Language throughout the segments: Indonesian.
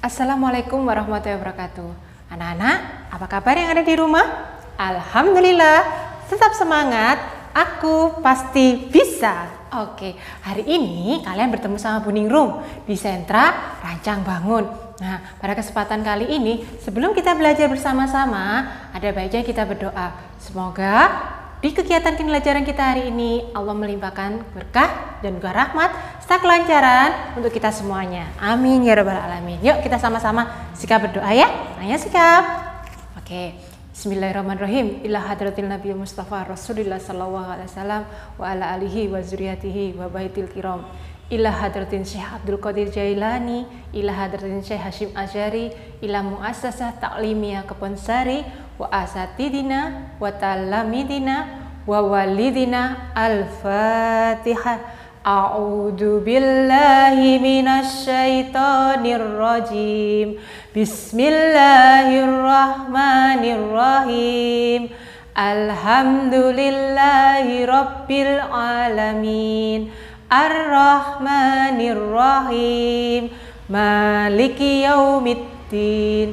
Assalamualaikum warahmatullahi wabarakatuh. Anak-anak, apa kabar yang ada di rumah? Alhamdulillah, tetap semangat. Aku pasti bisa. Oke, hari ini kalian bertemu sama Buning Room di sentra Rancang Bangun. Nah, pada kesempatan kali ini, sebelum kita belajar bersama-sama, ada baiknya kita berdoa. Semoga di kegiatan kinerjaan kita hari ini Allah melimpahkan berkah dan juga rahmat serta kelancaran untuk kita semuanya. Amin ya rabbal alamin. Yuk kita sama-sama sikap berdoa ya. Nanya sikap. Oke. Bismillahirrahmanirrahim. Ila hadratil Nabi Mustafa Rasulullah sallallahu alaihi wasallam wa ala alihi wa zuriatihi wa baitil kiram ila hadratin Syekh Abdul Qadir Jailani, ila hadratin Syekh Hashim Azhari, ila muassasah ta'limiyah Keponsari, wa asatidina wa talamidina wa walidina al-fatihah A'udzu billahi minasy rajim. Bismillahirrahmanirrahim. Alhamdulillahi rabbil alamin. Arrahmanirrahim. Maliki yaumiddin.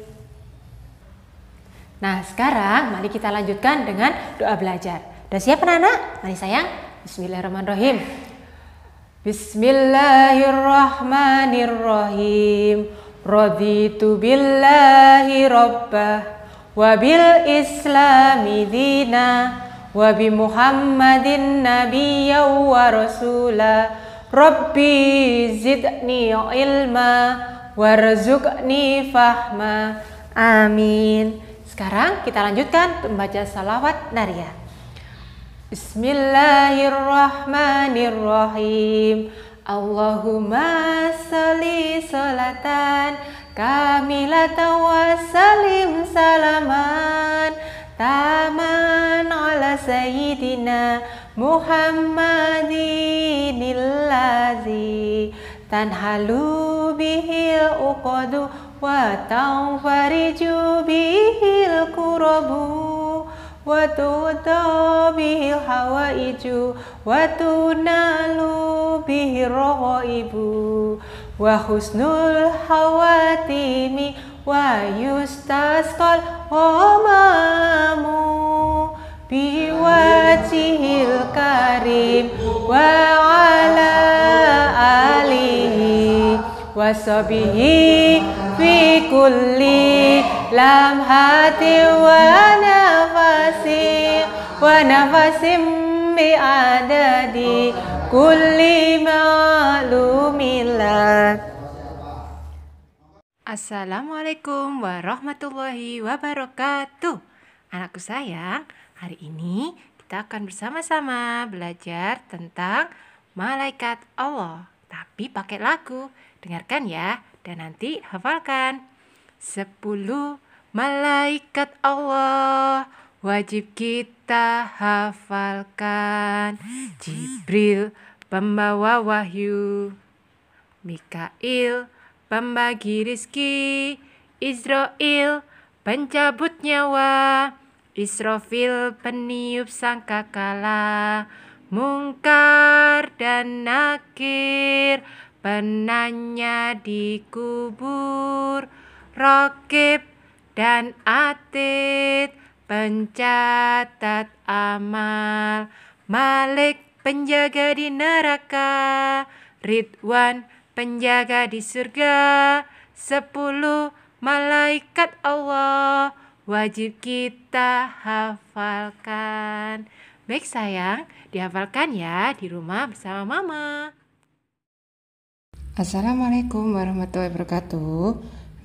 Nah, sekarang mari kita lanjutkan dengan doa belajar. Sudah siap anak-anak? Mari sayang. Bismillahirrahmanirrahim. Bismillahirrahmanirrahim. Raditu billahi rabbah wabil islami dina Wabi muhammadin nabiyya wa rasulah. rabbi zidni ilma warzuqni fahma amin sekarang kita lanjutkan membaca salawat Naria. Bismillahirrahmanirrahim. Allahumma sali salatan kamilatan wa salim salaman taman ala sayyidina Muhammadinillazi tanhalu bihil uqadu wa tau fariju bihil kurobu wa tu to hawa iju wa tu nalu bihil ibu wa husnul hawa wa yustas omamu bi wajihil karim wa ala alihi wa sabihi fi kulli lamhati wa nafasi wa nafasim bi adadi kulli ma'lumillah Assalamualaikum warahmatullahi wabarakatuh Anakku sayang, hari ini kita akan bersama-sama belajar tentang malaikat Allah Tapi pakai lagu, dengarkan ya dan nanti hafalkan. 10 malaikat Allah wajib kita hafalkan. Jibril pembawa wahyu. Mikail pembagi rizki. Israel pencabut nyawa. Israfil peniup sangkakala mungkar dan nakir penanya dikubur Rokib dan Atid Pencatat amal Malik penjaga di neraka Ridwan penjaga di surga Sepuluh malaikat Allah Wajib kita hafalkan Baik sayang, dihafalkan ya di rumah bersama mama. Assalamualaikum warahmatullahi wabarakatuh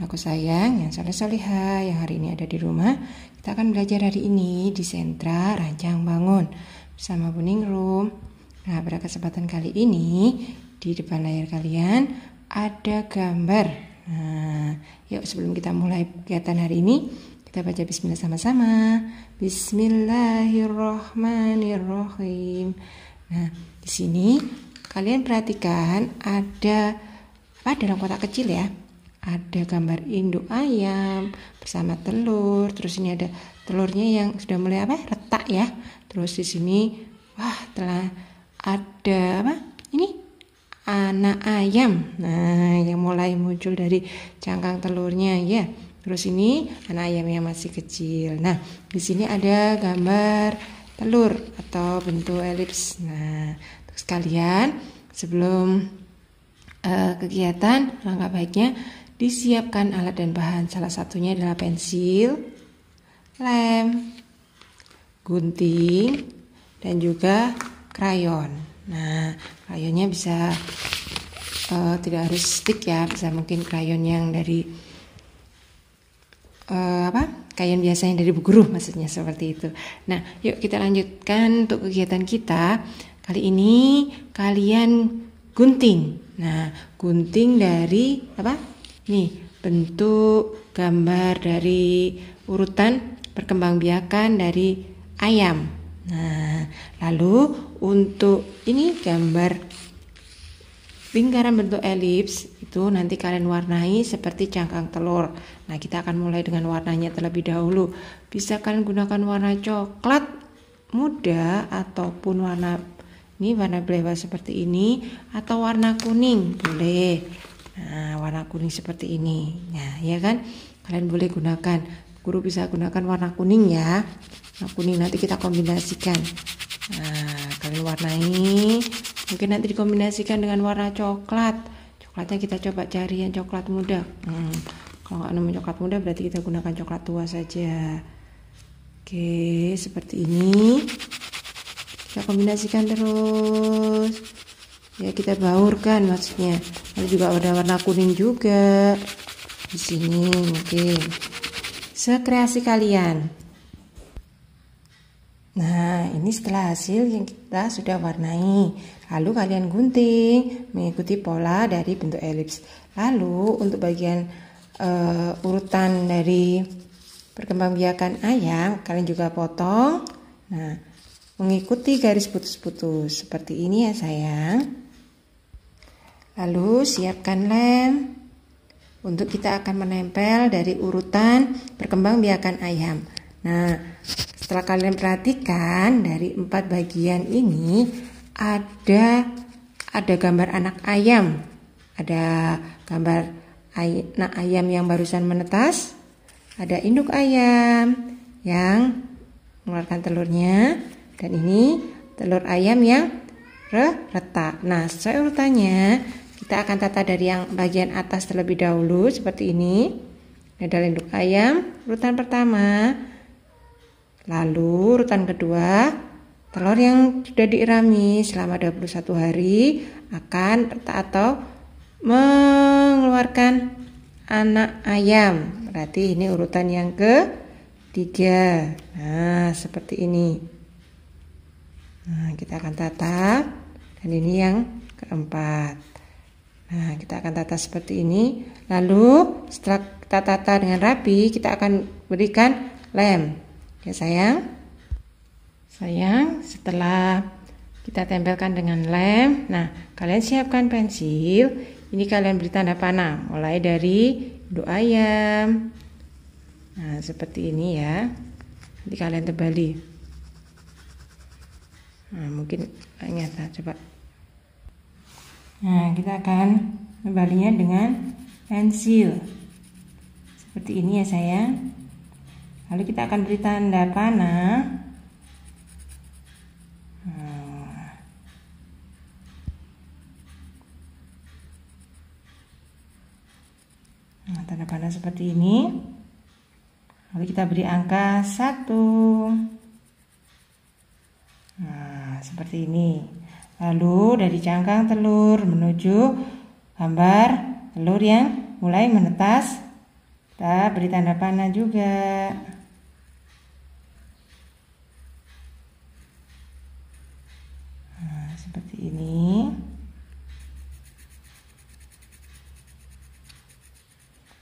Aku sayang yang soleh soleha yang hari ini ada di rumah Kita akan belajar hari ini di sentra Rancang Bangun Bersama Buning Room Nah pada kesempatan kali ini di depan layar kalian ada gambar Nah yuk sebelum kita mulai kegiatan hari ini kita baca bismillah sama-sama Bismillahirrohmanirrohim. Nah di sini kalian perhatikan ada apa dalam kotak kecil ya ada gambar induk ayam bersama telur terus ini ada telurnya yang sudah mulai apa retak ya terus di sini wah telah ada apa ini anak ayam nah yang mulai muncul dari cangkang telurnya ya terus ini anak ayam yang masih kecil nah di sini ada gambar telur atau bentuk elips nah sekalian, sebelum uh, kegiatan, langkah baiknya disiapkan alat dan bahan. Salah satunya adalah pensil, lem, gunting, dan juga krayon. Nah, krayonnya bisa uh, tidak harus stick ya, bisa mungkin krayon yang dari uh, apa? Krayon biasanya dari bu guru maksudnya seperti itu. Nah, yuk kita lanjutkan untuk kegiatan kita. Kali ini kalian gunting. Nah, gunting dari apa? Nih, bentuk gambar dari urutan perkembangbiakan dari ayam. Nah, lalu untuk ini gambar lingkaran bentuk elips itu nanti kalian warnai seperti cangkang telur. Nah, kita akan mulai dengan warnanya terlebih dahulu. Bisa kalian gunakan warna coklat muda ataupun warna ini warna belewa seperti ini atau warna kuning boleh. Nah, warna kuning seperti ini. Nah, ya kan? Kalian boleh gunakan. Guru bisa gunakan warna kuning ya. Warna kuning nanti kita kombinasikan. Nah, kalian warnai. Mungkin nanti dikombinasikan dengan warna coklat. Coklatnya kita coba cari yang coklat muda. Hmm. Kalau nggak nemu coklat muda berarti kita gunakan coklat tua saja. Oke, seperti ini kita kombinasikan terus ya kita baurkan maksudnya ada juga ada warna kuning juga di sini mungkin sekreasi kalian nah ini setelah hasil yang kita sudah warnai lalu kalian gunting mengikuti pola dari bentuk elips lalu untuk bagian uh, urutan dari perkembangbiakan ayam kalian juga potong nah mengikuti garis putus-putus. Seperti ini ya sayang. Lalu siapkan lem untuk kita akan menempel dari urutan berkembang biakan ayam. Nah, setelah kalian perhatikan dari empat bagian ini ada ada gambar anak ayam, ada gambar ay, anak ayam yang barusan menetas, ada induk ayam yang mengeluarkan telurnya, dan ini telur ayam yang re retak. Nah, sesuai urutannya, kita akan tata dari yang bagian atas terlebih dahulu seperti ini. Ada induk ayam, urutan pertama. Lalu urutan kedua, telur yang sudah diirami selama 21 hari akan retak atau mengeluarkan anak ayam. Berarti ini urutan yang ke tiga. Nah, seperti ini. Nah, kita akan tata. Dan ini yang keempat. Nah, kita akan tata seperti ini. Lalu setelah kita tata dengan rapi, kita akan berikan lem. Ya, sayang. Sayang, setelah kita tempelkan dengan lem. Nah, kalian siapkan pensil. Ini kalian beri tanda panah mulai dari doa ayam. Nah, seperti ini ya. Nanti kalian tebali nah, mungkin nyata coba nah kita akan membalinya dengan pensil seperti ini ya saya lalu kita akan beri tanda panah Nah, tanda panah seperti ini. Lalu kita beri angka 1 seperti ini. Lalu dari cangkang telur menuju gambar telur yang mulai menetas. Kita beri tanda panah juga. Nah, seperti ini.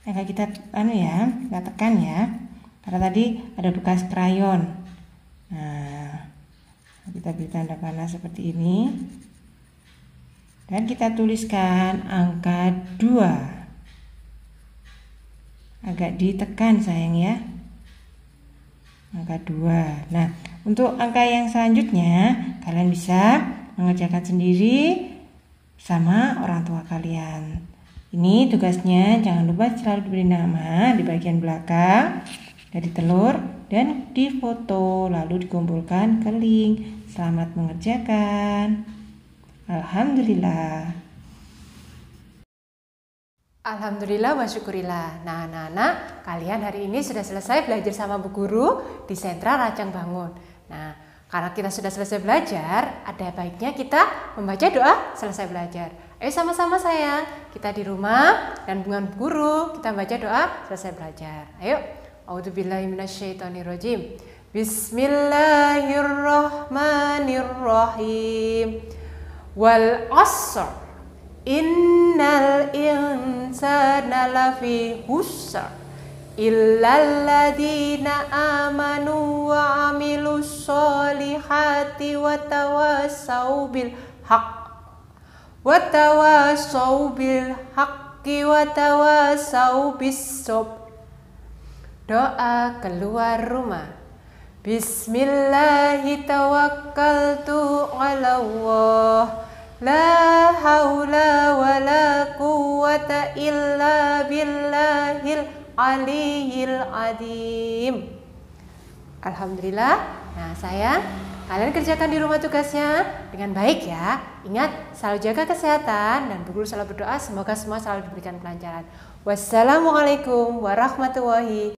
Agak nah, kita anu ya, kita tekan ya. Karena tadi ada bekas krayon. Nah, tapi tanda panah seperti ini dan kita tuliskan angka 2 agak ditekan sayang ya angka 2 nah untuk angka yang selanjutnya kalian bisa mengerjakan sendiri sama orang tua kalian ini tugasnya jangan lupa selalu diberi nama di bagian belakang dari telur dan difoto lalu dikumpulkan ke link Selamat mengerjakan. Alhamdulillah. Alhamdulillah wa syukurillah. Nah, anak-anak, kalian hari ini sudah selesai belajar sama Bu Guru di sentra Racang Bangun. Nah, karena kita sudah selesai belajar, ada baiknya kita membaca doa selesai belajar. Ayo sama-sama sayang, kita di rumah dan dengan Bu Guru kita baca doa selesai belajar. Ayo, A'udzubillahiminasyaitonirrojim. rojim. Bismillahirrahmanirrahim. Wal asr innal insana lafi husr illal ladina amanu wa amilus sholihati wa tawasau bil haq. wa tawasau bil haqqi wa tawasau bis Doa keluar rumah Bismillahi La hawla wa la quwwata illa billahil adim Alhamdulillah Nah saya kalian kerjakan di rumah tugasnya dengan baik ya Ingat selalu jaga kesehatan dan guru selalu berdoa semoga semua selalu diberikan kelancaran Wassalamualaikum warahmatullahi